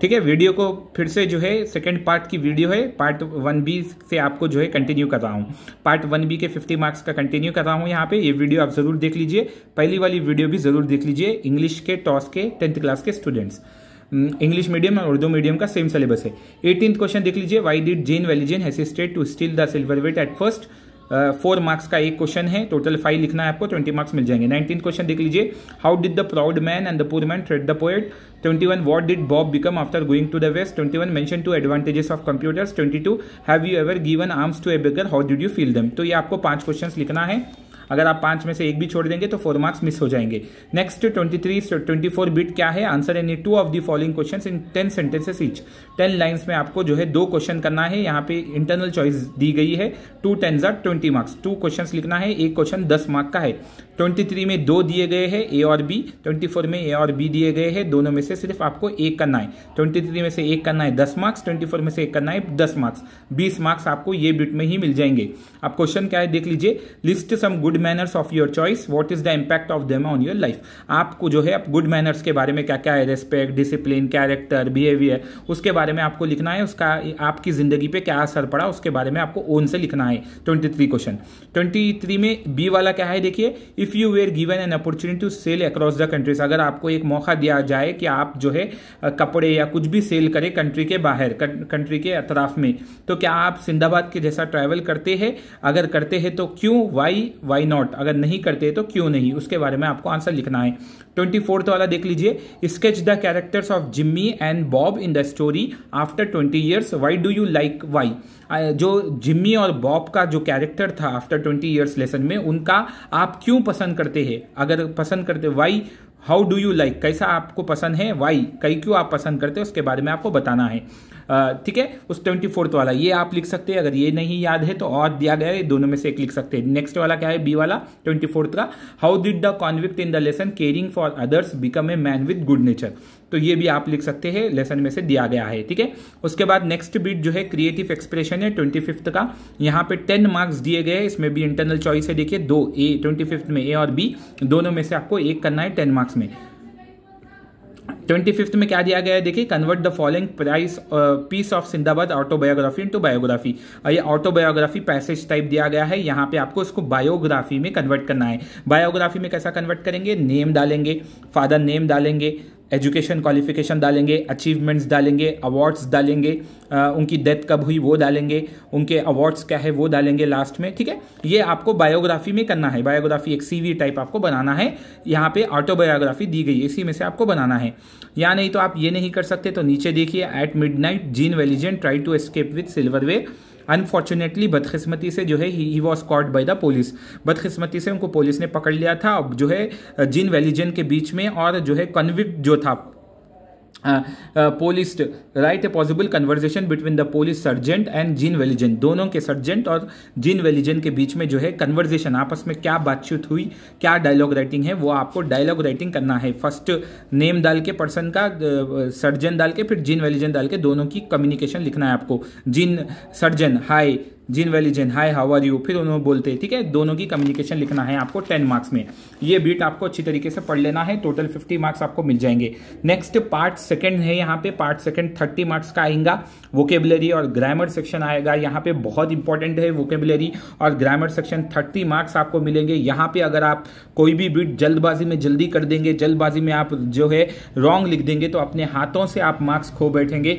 ठीक है वीडियो को फिर से जो है सेकेंड पार्ट की वीडियो है पार्ट वन बी से आपको जो है कंटिन्यू कर रहा हूँ पार्ट वन बी के फिफ्टी मार्क्स का कंटिन्यू कर रहा हूँ यहाँ पे ये वीडियो आप ज़रूर देख लीजिए पहली वाली वीडियो भी ज़रूर देख लीजिए इंग्लिश के टॉस के टेंथ क्लास के स्टूडेंट्स इंग्लिश मीडियम और उर्दू मीडियम का सेम सिलेबस है एटीन क्वेश्चन देख लीजिए why did Jean Valjean hesitated to steal the silver wait at first four marks का एक क्वेश्चन है टोटल फाइव लिखना है आपको ट्वेंटी मार्क्स मिल जाएंगे नाइनटीन क्वेश्चन देख लीजिए how did the proud man and the poor man treat the poet twenty one what did Bob become after going to the west twenty one mention two advantages of computers twenty two have you ever given alms to a beggar how did you feel then तो ये आपको पांच question लिखना है अगर आप पांच में से एक भी छोड़ देंगे तो फोर मार्क्स मिस हो जाएंगे next twenty three twenty four bit क्या है answer any two of the following question in ten sentences each ten lines में आपको जो है दो क्वेश्चन करना है यहाँ पे इंटरनल चॉइस दी गई है टू टेन जार ट्वेंटी मार्क्स टू क्वेश्चन लिखना है एक क्वेश्चन दस मार्क का है ट्वेंटी थ्री में दो दिए गए हैं ए और बी ट्वेंटी फोर में ए और बी दिए गए हैं दोनों में से सिर्फ आपको एक करना है ट्वेंटी थ्री में से एक करना है दस मार्क्स ट्वेंटी फोर में से एक करना है दस मार्क्स बीस मार्क्स आपको ये बिट में ही मिल जाएंगे अब क्वेश्चन क्या है देख लीजिए list some good manners of your choice what is the impact of them on your life आपको जो है आप गुड मैनर्स के बारे में क्या क्या है रेस्पेक्ट डिसिप्लिन कैरेक्टर बिहेवियर उसके बारे में आपको लिखना है उसका आपकी जिंदगी पे क्या असर पड़ा उसके बारे में आपको ओन से लिखना है twenty three question twenty three में बी वाला क्या है देखिए if you were given an opportunity to sail across the countries अगर आपको एक मौका दिया जाए कि आप जो है कपड़े या कुछ भी सेल करें कंट्री के बाहर कंट्री के अतराफ में तो क्या आप सिंधाबाद के जैसा ट्रैवल करते हैं अगर करते हैं तो क्यों वाई वाई नॉट अगर नहीं करते तो क्यों नहीं उसके बारे में आपको आंसर लिखना है ट्वेंटी फोर्थ वाला देख लीजिए sketch the characters of Jimmy and Bob in the story after twenty years why do you like why जो जिम्मी और बॉब का जो कैरेक्टर था आफ्टर ट्वेंटी ईयर्स लेसन में उनका आप क्यों पसंद करते हैं अगर पसंद करते why how do you like कैसा आपको पसंद है वाई कई क्यों आप पसंद करते हैं उसके बारे में आपको बताना है ठीक है उस ट्वेंटी फोर्थ वाला ये आप लिख सकते हैं अगर ये नहीं याद है तो और दिया गया है दोनों में से एक लिख सकते हैं नेक्स्ट वाला क्या है बी वाला ट्वेंटी फोर्थ का how did the convict in the lesson caring for others become a man with good nature तो ये भी आप लिख सकते हैं लेसन में से दिया गया है ठीक है उसके बाद नेक्स्ट बीट जो है क्रिएटिव एक्सप्रेशन है ट्वेंटी फिफ्थ का यहाँ पे टेन मार्क्स दिए गए इसमें भी इंटरनल चॉइस है देखिए दो ए ट्वेंटी फिफ्थ में ए और बी दोनों में से आपको एक करना है टेन मार्क्स में ट्वेंटी फिफ्थ में क्या दिया गया है देखिए convert the following prose piece of Sindbad autobiography into biography ये ऑटोबायोग्राफी पैसेज टाइप दिया गया है यहाँ पे आपको इसको बायोग्राफी में कन्वर्ट करना है बायोग्राफी में कैसा कन्वर्ट करेंगे नेम डालेंगे फादर नेम डालेंगे एजुकेशन क्वालिफिकेशन डालेंगे अचीवमेंट्स डालेंगे अवार्ड्स डालेंगे उनकी डेथ कब हुई वो डालेंगे उनके अवार्ड्स क्या है वो डालेंगे लास्ट में ठीक है ये आपको बायोग्राफी में करना है बायोग्राफी एक सीवी टाइप आपको बनाना है यहाँ पे ऑटोबायोग्राफी दी गई है इसी में से आपको बनाना है या नहीं तो आप ये नहीं कर सकते तो नीचे देखिए at midnight Jean Valjean try to escape with silverware unfortunately बदकिस्मती से जो है ही was caught by the police बदकिस्मती से उनको पुलिस ने पकड़ लिया था अब जो है जिन वेलीजन के बीच में और जो है कन्विक्ट जो था पोलिस्ट write a possible conversation between the police sergeant and Jean Valjean दोनों के सर्जेंट और जिन वेलिजन के बीच में जो है कन्वर्जेशन आपस में क्या बातचीत हुई क्या डायलॉग राइटिंग है वो आपको डायलॉग राइटिंग करना है फर्स्ट नेम डाल के पर्सन का सर्जन uh, डाल के फिर जिन वेलिजन डाल के दोनों की कम्युनिकेशन लिखना है आपको Jean sergeant hi Jean Valjean hi how are you फिर उन्होंने बोलते ठीक है दोनों की कम्युनिकेशन लिखना है आपको टेन मार्क्स में ये बीट आपको अच्छी तरीके से पढ़ लेना है टोटल फिफ्टी मार्क्स आपको मिल जाएंगे नेक्स्ट पार्ट सेकेंड है यहाँ पे पार्ट सेकेंड थर्टी मार्क्स का आएगा वोकेबलरी और ग्रामर सेक्शन आएगा यहाँ पे बहुत इंपॉर्टेंट है वोकेबलरी और ग्रामर सेक्शन थर्टी मार्क्स आपको मिलेंगे यहाँ पे अगर आप कोई भी बीट जल्दबाजी में जल्दी कर देंगे जल्दबाजी में आप जो है रॉन्ग लिख देंगे तो अपने हाथों से आप मार्क्स खो बैठेंगे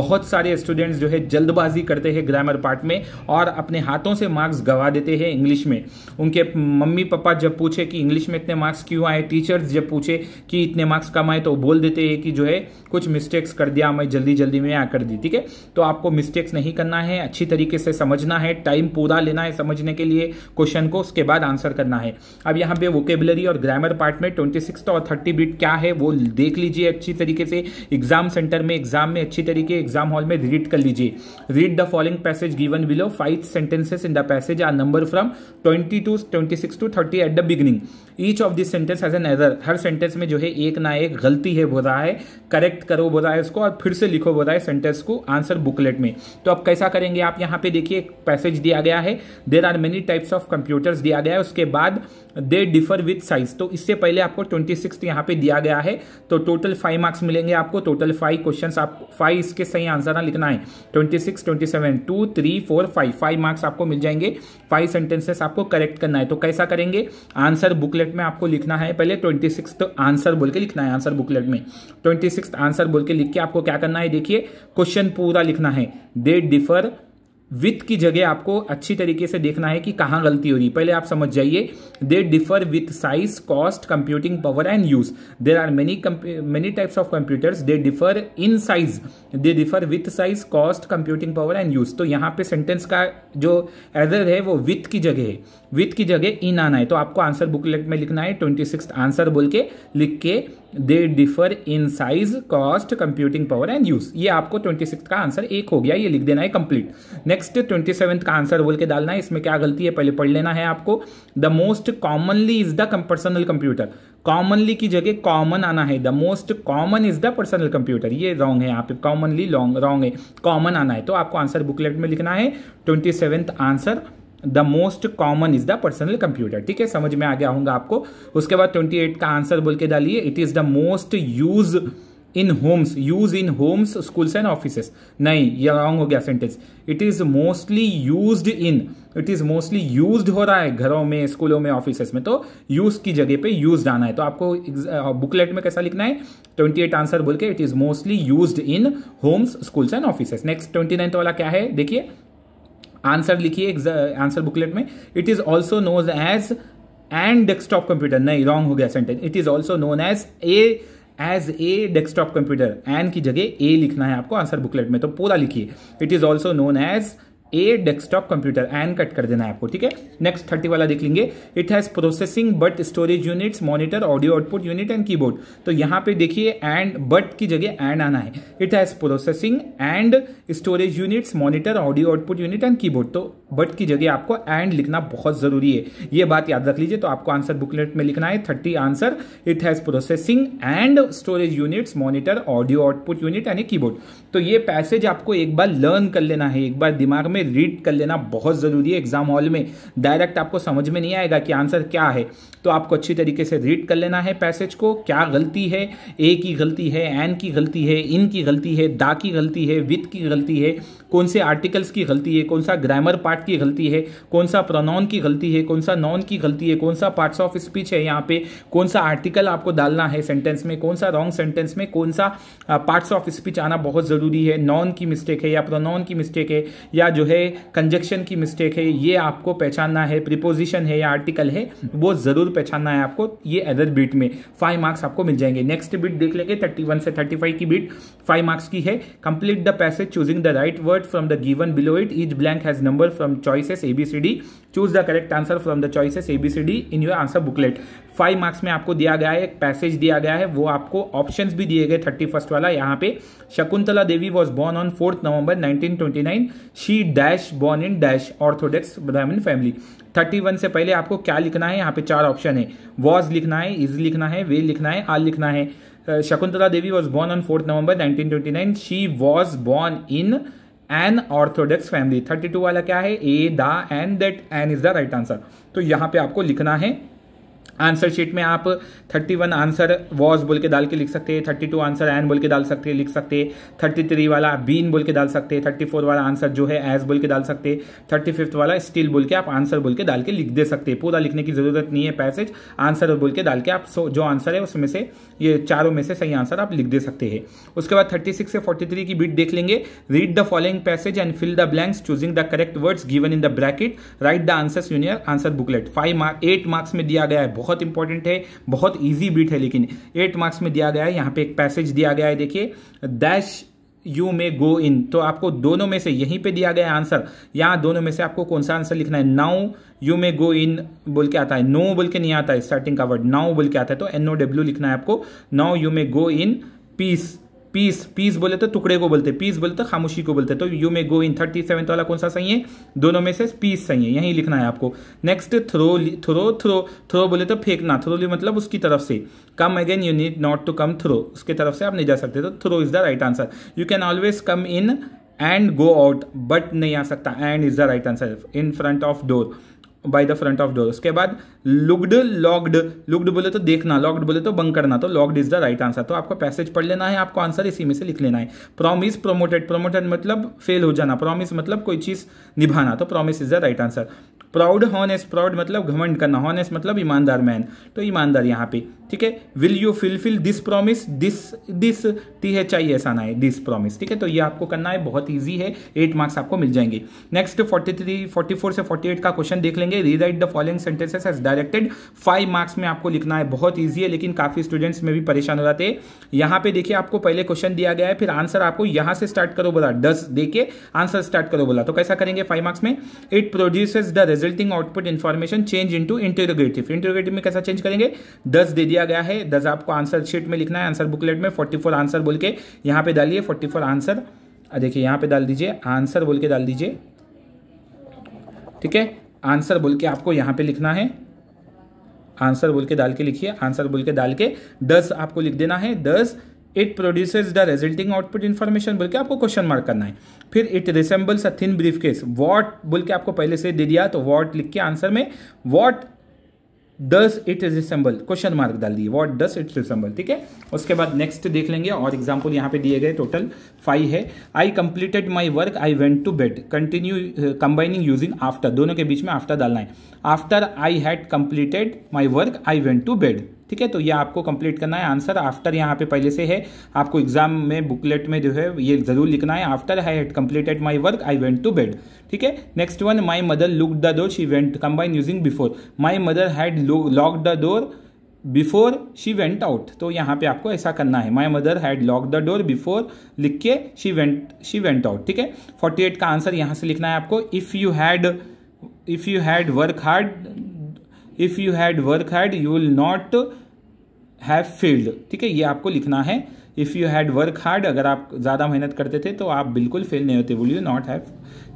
बहुत सारे स्टूडेंट्स जो है जल्दबाजी करते हैं ग्रामर पार्ट में और अपने हाथों से मार्क्स गवा देते हैं इंग्लिश में उनके मम्मी पापा जब पूछे कि इंग्लिश में इतने मार्क्स क्यों आए टीचर्स जब पूछे कि इतने मार्क्स कम आए तो बोल देते हैं कि जो है कुछ मिस्टेक्स कर दिया मैं जल्दी जल्दी में आ कर दी ठीक है तो आपको मिस्टेक्स नहीं करना है अच्छी तरीके से समझना है टाइम पूरा लेना है समझने के लिए क्वेश्चन को उसके बाद आंसर करना है अब यहाँ पे वोकेबलरी और ग्रामर पार्ट में ट्वेंटी सिक्स और थर्टी बिट क्या है वो देख लीजिए अच्छी तरीके से एग्जाम सेंटर में एग्जाम में अच्छी तरीके एग्जाम हॉल में रीड कर लीजिए read the following passage given below five sentences in the passage are numbered from 20 26 to 30 at the beginning each of this sentence has an error हर sentence में जो है एक ना एक गलती है बोला है करेक्ट करो बोला है उसको और फिर से लिखो बोला है सेंटेंस को आंसर बुकलेट में तो आप कैसा करेंगे आप यहाँ पे देखिए एक पैसेज दिया गया है there are many types of computers दिया गया है उसके बाद दे डिफर विथ साइज तो इससे पहले आपको ट्वेंटी सिक्स यहाँ पे दिया गया है तो टोटल फाइव मार्क्स मिलेंगे आपको टोटल फाइव क्वेश्चन आप फाइव इसके सही आंसर ना लिखना है twenty six twenty seven two three four five five five marks आपको मिल जाएंगे फाइव सेंटेंसेस आपको करेक्ट करना है तो कैसा करेंगे आंसर बुकलेट में आपको लिखना है पहले ट्वेंटी सिक्स आंसर बोल के लिखना है आंसर बुकलेट में ट्वेंटी सिक्स आंसर बोल के लिख के आपको क्या करना है देखिए क्वेश्चन पूरा लिखना है दे डिफर विथ की जगह आपको अच्छी तरीके से देखना है कि कहाँ गलती हो रही पहले आप समझ जाइए they differ with size cost computing power and use there are many many types of computers they differ in size they differ with size cost computing power and use तो यहाँ पे सेंटेंस का जो एजर है वो with की जगह है विथ की जगह इन आना है तो आपको आंसर बुकलेट में लिखना है ट्वेंटी आंसर बोल के लिख के they differ in size cost computing power and use ये आपको ट्वेंटी सिक्स का आंसर एक हो गया ये लिख देना है कंप्लीट नेक्स्ट ट्वेंटी सेवन्थ का आंसर बोल के डालना है इसमें क्या गलती है पहले पढ़ लेना है आपको the most commonly is the personal computer commonly की जगह कॉमन आना है the most common is the personal computer ये रॉन्ग है यहाँ पे कॉमनली रॉन्ग है कॉमन आना है तो आपको आंसर बुकलेट में लिखना है twenty seventh answer the most common is the personal computer ठीक है समझ में आ गया होगा आपको उसके बाद ट्वेंटी एट का आंसर बोल के डालिए it is the most use in homes use in homes schools and office नहीं ये रॉन्ग हो गया sentence it is mostly use in it is mostly use हो रहा है घरों में स्कूलों में ऑफिस में तो यूज की जगह पे यूज आना है तो आपको बुकलेट में कैसा लिखना है ट्वेंटी एट आंसर बोल के it is mostly use in homes schools and office next twenty ninth वाला क्या है देखिए आंसर लिखिए आंसर बुकलेट में it is also knows as and desktop computer नहीं रॉन्ग हो गया sentence it is also known as a as a desktop computer an की जगह ए लिखना है आपको आंसर बुकलेट में तो पूरा लिखिए it is also known as a desktop computer an कट कर देना है आपको ठीक है नेक्स्ट थर्टी वाला देख लेंगे it has processing but storage units monitor audio output unit and keyboard तो यहां पे देखिए एंड बट की जगह एंड आना है it has processing and storage units monitor audio output unit and keyboard तो बट की जगह आपको एंड लिखना बहुत ज़रूरी है ये बात याद रख लीजिए तो आपको आंसर बुकलेट में लिखना है thirty answer it has processing and storage units monitor audio output unit and keyboard तो ये पैसेज आपको एक बार लर्न कर लेना है एक बार दिमाग में में रीड कर लेना बहुत ज़रूरी है एग्जाम हॉल में डायरेक्ट आपको समझ में नहीं आएगा कि आंसर क्या है तो आपको अच्छी तरीके से रीड कर लेना है पैसेज को क्या गलती है ए की गलती है एन की गलती है इन की गलती है दा की गलती है विथ की गलती है कौन से आर्टिकल्स की गलती है कौन सा ग्रामर पार्ट की गलती है कौन सा प्रोनाउन की गलती है कौन सा नॉन की गलती है कौन सा पार्ट्स ऑफ स्पीच है यहाँ पे कौन सा आर्टिकल आपको डालना है सेंटेंस में कौन सा रॉन्ग सेंटेंस में कौन सा पार्ट्स ऑफ स्पीच आना बहुत ज़रूरी है नॉन की मिस्टेक है या प्रोनाउन की मिस्टेक है या जो है कंजक्शन की मिस्टेक है ये आपको पहचानना है प्रिपोजिशन है या आर्टिकल है वो ज़रूर पहचानना है आपको ये अदर बीट में फाइव मार्क्स आपको मिल जाएंगे नेक्स्ट बीट देख लेंगे थर्टी वन से थर्टी फाइव की बीट फाइव मार्क्स की है complete the passage choosing the right word from the given below it each blank has number from choices A B C D choose the correct answer from the choices A B C D in your answer booklet five marks में आपको दिया गया है एक passage दिया गया है वो आपको ऑप्शन भी दिए गए थर्टी फर्स्ट वाला यहाँ पे Shakuntala Devi was born on fourth November nine she dash born in dash orthodox Brahmin family 31 से पहले आपको क्या लिखना है यहाँ पे चार ऑप्शन है वॉज लिखना है इज लिखना है वे लिखना है आर लिखना है Shakuntala Devi was born on fourth November nineteen twenty nine she was born in an orthodox family thirty two वाला क्या है a the an that an is the right answer तो यहां पर आपको लिखना है आंसर शीट में आप 31 आंसर वॉज बोल के डाल के लिख सकते हैं 32 आंसर एन बोल के डाल सकते हैं लिख सकते 33 वाला बीन बोल के डाल सकते 34 वाला आंसर जो है एज बोल के डाल सकते फिफ्थ वाला स्टील बोल के आप आंसर बोल के डाल के लिख दे सकते हैं पूरा लिखने की जरूरत नहीं है पैसेज आंसर बोल के डाल के आप जो आंसर है उसमें से ये चारों में से सही आंसर आप लिख दे सकते हैं उसके बाद सिक्स से थ्री की बीट देख लेंगे read the following passage and fill the blanks choosing the correct words given in the bracket write the answers in your answer booklet five mark eight marks में दिया गया है बहुत बहुत इंपॉर्टेंट है बहुत ईजी बीट है लेकिन एट मार्क्स में दिया गया है यहाँ पे एक पैसेज दिया गया है देखिए डैश यू मे गो इन तो आपको दोनों में से यहीं पे दिया गया आंसर यहाँ दोनों में से आपको कौन सा आंसर लिखना है नाउ यू मे गो इन बोल के आता है नो बोल के नहीं आता है स्टार्टिंग का वर्ड नाउ बोल के आता है तो एन ओ डब्ल्यू लिखना है आपको now you may go in peace peace peace बोले तो टुकड़े को बोलते पीस बोले तो खामोशी को बोलते तो you may go in thirty seven वाला कौन सा सही है दोनों में से पीस सही है यही लिखना है आपको next through through through through बोले तो फेंकना थ्रोली मतलब उसकी तरफ से come again you need not to come through उसके तरफ से आप नहीं जा सकते तो through is the right answer you can always come in and go out but नहीं आ सकता and is the right answer in front of door by the front of door उसके बाद लुग्ड लॉक्ड लुग्ड बोले तो देखना लॉक्ड बोले तो बंक करना तो locked is the right answer तो आपको पैसेज पढ़ लेना है आपको आंसर इसी में से लिख लेना है प्रॉमिस प्रोमोटेड प्रोमोटेड मतलब फेल हो जाना प्रॉमिस मतलब कोई चीज़ निभाना तो promise is the right answer proud honest proud मतलब घमंड करना हॉनेस मतलब ईमानदार मैन तो ईमानदार यहाँ पे ठीक है will you fulfil this promise this this T H I S आना है दिस प्रॉमिस ठीक है तो ये आपको करना है बहुत ईजी है एट मार्क्स आपको मिल जाएंगे next forty three forty four से फोर्टी एट का क्वेश्चन देख लेंगे rewrite the following sentences as directed five marks में आपको लिखना है बहुत ईजी है लेकिन काफ़ी स्टूडेंट्स में भी परेशान हो जाते हैं यहाँ पे देखिए आपको पहले क्वेश्चन दिया गया है फिर आंसर आपको यहाँ से स्टार्ट करो बोला दस देके आंसर स्टार्ट करो बोला तो कैसा करेंगे फाइव मार्क्स में it produces the resulting output information change into interrogative interrogative में कैसा चेंज करेंगे दस दे दिया दिया गया है दस आपको आंसर शीट में लिखना है आंसर बुकलेट में फोर्टी फोर आंसर बोल के यहाँ पे डालिए फोर्टी फोर आंसर देखिए यहाँ पे डाल दीजिए आंसर बोल के डाल दीजिए ठीक है आंसर बोल के आपको यहाँ पे लिखना है आंसर बोल के डाल के लिखिए आंसर बोल के डाल के दस आपको लिख देना है does it produces the resulting output information बोल के आपको क्वेश्चन मार्क करना है फिर it resembles a thin briefcase what बोल के आपको पहले से दे दिया तो वॉट लिख के आंसर में what does it resemble question mark डाल दिए वॉट डस इट रिसेंबल ठीक है उसके बाद नेक्स्ट देख लेंगे और एग्जाम्पल यहाँ पे दिए गए टोटल फाइव है I completed my work I went to bed continue combining using after दोनों के बीच में आफ्टर डालना है after I had completed my work I went to bed ठीक है तो ये आपको कंप्लीट करना है आंसर आफ्टर यहाँ पे पहले से है आपको एग्जाम में बुकलेट में जो है ये जरूर लिखना है after I had completed my work I went to bed ठीक है next one my mother look the door she went combine using before my mother had lock the door before she went out तो यहाँ पे आपको ऐसा करना है my mother had lock the door before लिख के she went she went out ठीक है फोर्टी एट का आंसर यहाँ से लिखना है आपको if you had if you had work hard if you had work hard you will not have failed ठीक है ये आपको लिखना है if you had work hard अगर आप ज़्यादा मेहनत करते थे तो आप बिल्कुल फेल नहीं होते वुल यू नॉट हैव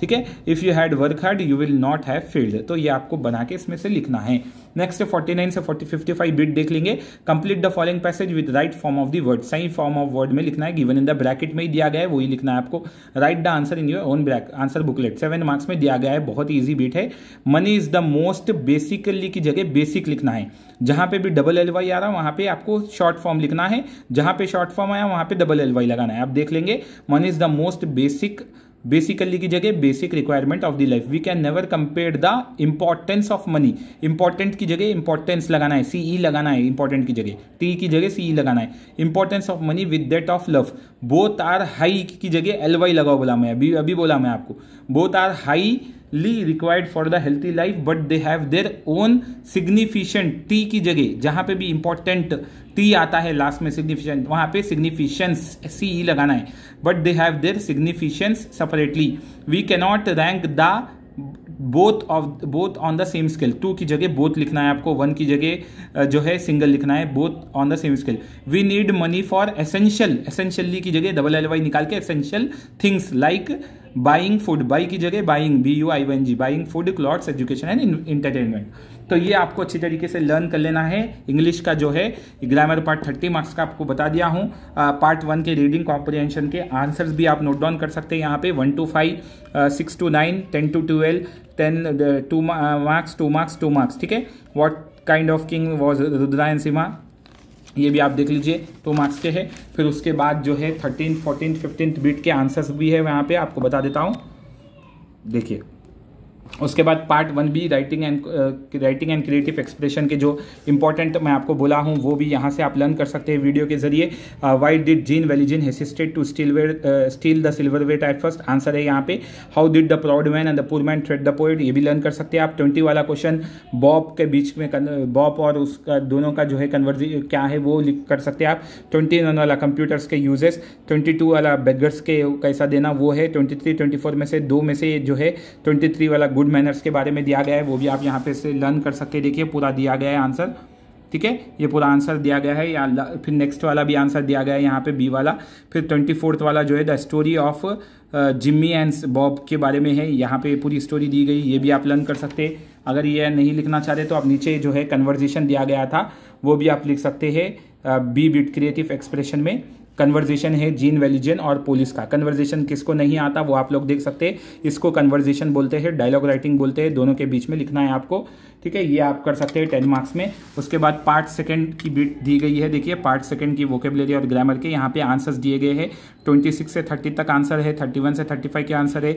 ठीक है if you had work hard you will not have failed तो ये आपको बना के इसमें से लिखना है नेक्स्ट 49 से 40 55 बिट देख लेंगे complete the following passage with right form of the word सही फॉर्म ऑफ वर्ड में लिखना है गिवन इन द ब्रैकेट में ही दिया गया है वही लिखना है आपको write the answer in your own ब्रैक आंसर बुकलेट सेवन मार्क्स में दिया गया है बहुत ईजी बिट है money is the most basically की जगह बेसिक लिखना है जहां पे भी डबल एल वाई आ रहा है वहां पे आपको शॉर्ट फॉर्म लिखना है जहां पे शॉर्ट फॉर्म आया वहां पे डबल एल वाई लगाना है आप देख लेंगे money is the most basic basically की जगह basic requirement of the life we can never compare the importance of money important की जगह इंपॉर्टेंस लगाना है सीई e लगाना है इंपॉर्टेंट की जगह टी की जगह सीई e लगाना है importance of money with that of love both are high की जगह एल वाई लगाओ बोला मैं अभी अभी बोला मैं आपको both are highly required for the healthy life but they have their own significant T की जगह जहाँ पे भी इंपॉर्टेंट टी आता है लास्ट में सिग्निफिशेंस वहां पे सिग्निफिशंस सी ई लगाना है but they have their significance separately we cannot rank the both of both on the same scale two की जगह बोथ लिखना है आपको वन की जगह जो है सिंगल लिखना है both on the same scale we need money for essential essentially की जगह डबल एल वाई निकाल के essential things like like buying food buy की जगह buying B U I one G buying food clothes education and entertainment तो ये आपको अच्छी तरीके से लर्न कर लेना है इंग्लिश का जो है ग्रामर पार्ट थर्टी मार्क्स का आपको बता दिया हूँ पार्ट वन के रीडिंग कॉम्प्रिहेंशन के आंसर्स भी आप नोट डाउन कर सकते हैं यहाँ पे one two five six two nine ten two twelve ten two marks two marks two marks ठीक है what kind of king was Rudrayan and Seema ये भी आप देख लीजिए तो मार्क्स के है फिर उसके बाद जो है थर्टीन फोर्टीन फिफ्टीन बीट के आंसर्स भी है वहाँ पे आपको बता देता हूँ देखिए उसके बाद पार्ट वन भी writing and writing and creative expression के जो इंपॉर्टेंट मैं आपको बोला हूँ वो भी यहाँ से आप लर्न कर सकते हैं वीडियो के जरिए why did Jean Valjean hesitated to steal where steal the silver wait at first answer है यहाँ पे how did the proud man and the poor man treat the poet ये भी लर्न कर सकते हैं आप ट्वेंटी वाला क्वेश्चन बॉप के बीच में बॉब और उसका दोनों का जो है कन्वर्जी क्या है वो लिख कर सकते हैं आप ट्वेंटी वन वाला कंप्यूटर्स के यूजेस ट्वेंटी टू वाला बेगर्स के कैसा देना वो है ट्वेंटी थ्री ट्वेंटी फोर में से दो में से जो है ट्वेंटी थ्री वाला गुड मैनर्स के बारे में दिया गया है वो भी आप यहाँ पे से लर्न कर सकते हैं देखिए पूरा दिया गया है आंसर ठीक है ये पूरा आंसर दिया गया है या फिर नेक्स्ट वाला भी आंसर दिया गया है यहाँ पे बी वाला फिर ट्वेंटी फोर्थ वाला जो है the story of Jimmy and Bob के बारे में है यहाँ पे पूरी स्टोरी दी गई ये भी आप लर्न कर सकते हैं अगर ये नहीं लिखना चाहते तो आप नीचे जो है कन्वर्जेशन दिया गया था वो भी आप लिख सकते हैं बी बिट क्रिएटिव एक्सप्रेशन में कन्वर्जेशन है जीन वेलिजन और पुलिस का कन्वर्जेशन किसको नहीं आता वो आप लोग देख सकते हैं इसको कन्वर्जेशन बोलते हैं डायलॉग राइटिंग बोलते हैं दोनों के बीच में लिखना है आपको ठीक है ये आप कर सकते हैं टेन मार्क्स में उसके बाद पार्ट सेकंड की बीट दी गई है देखिए पार्ट सेकंड की वोकेबलरी और ग्रामर के यहाँ पे आंसर्स दिए गए हैं सिक्स से थर्टी तक आंसर है वन से फाइव के आंसर है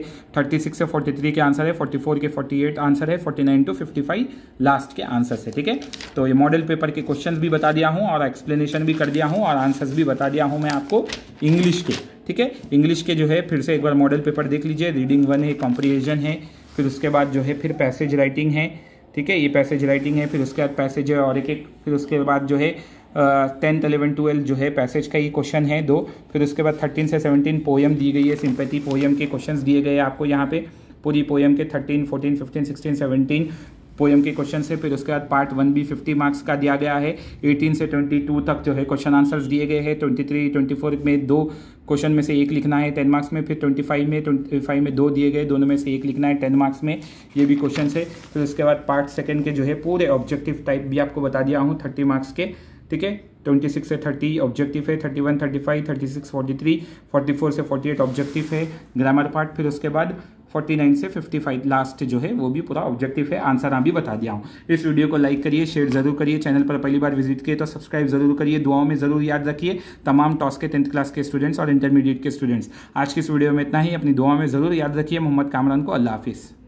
सिक्स से थ्री के आंसर है फोर के एट आंसर है नाइन टू फाइव लास्ट के आंसर है ठीक है तो ये मॉडल पेपर के क्वेश्चन भी बता दिया हूँ और एक्सप्लेनेशन भी कर दिया हूँ और आंसर्स भी बता दिया हूँ मैं है आपको इंग्लिश के ठीक है इंग्लिश के जो है फिर से एक बार मॉडल पेपर देख लीजिए रीडिंग वन है कॉम्प्रिहेजन है फिर उसके बाद जो है फिर पैसेज राइटिंग है ठीक है ये पैसेज राइटिंग है फिर उसके बाद पैसेज है और एक एक फिर उसके बाद जो है टेंथ अलेवन ट्वेल्थ जो है पैसेज का ही क्वेश्चन है दो फिर उसके बाद थर्टीन से सेवनटीन पोएम दी गई है सिंपैथी पोएम के क्वेश्चन दिए गए आपको यहाँ पे पूरी पोएम के thirteen fourteen fifteen sixteen seventeen poem के क्वेश्चन से फिर उसके बाद पार्ट वन भी फिफ्टी मार्क्स का दिया गया है एटीन से ट्वेंटी टू तक जो है क्वेश्चन आंसर्स दिए गए हैं ट्वेंटी थ्री ट्वेंटी फोर में दो क्वेश्चन में से एक लिखना है टेन मार्क्स में फिर ट्वेंटी फाइव में ट्वेंटी फाइव में दो दिए गए दोनों में से एक लिखना है टेन मार्क्स में ये भी क्वेश्चन है फिर उसके बाद पार्ट सेकेंड के जो है पूरे ऑब्जेक्टिव टाइप भी आपको बता दिया हूँ थर्टी मार्क्स के ठीक है ट्वेंटी सिक्स से थर्टी ऑब्जेक्टिव है thirty one thirty five thirty six forty three forty four से फोर्टी एट ऑब्जेक्टिव है ग्रामर पार्ट फिर उसके बाद 49 से 55 लास्ट जो है वो भी पूरा ऑब्जेक्टिव है आंसर आप भी बता दिया हूँ इस वीडियो को लाइक करिए शेयर जरूर करिए चैनल पर पहली बार विजिट किए तो सब्सक्राइब जरूर करिए दुआओं में जरूर याद रखिए तमाम टॉस के टेंथ क्लास के स्टूडेंट्स और इंटरमीडिएट के स्टूडेंट्स आज की इस वीडियो में इतना ही अपनी दुआ में जरूर याद रखिए मोहम्मद कामरान को अल्लाह हाफिज़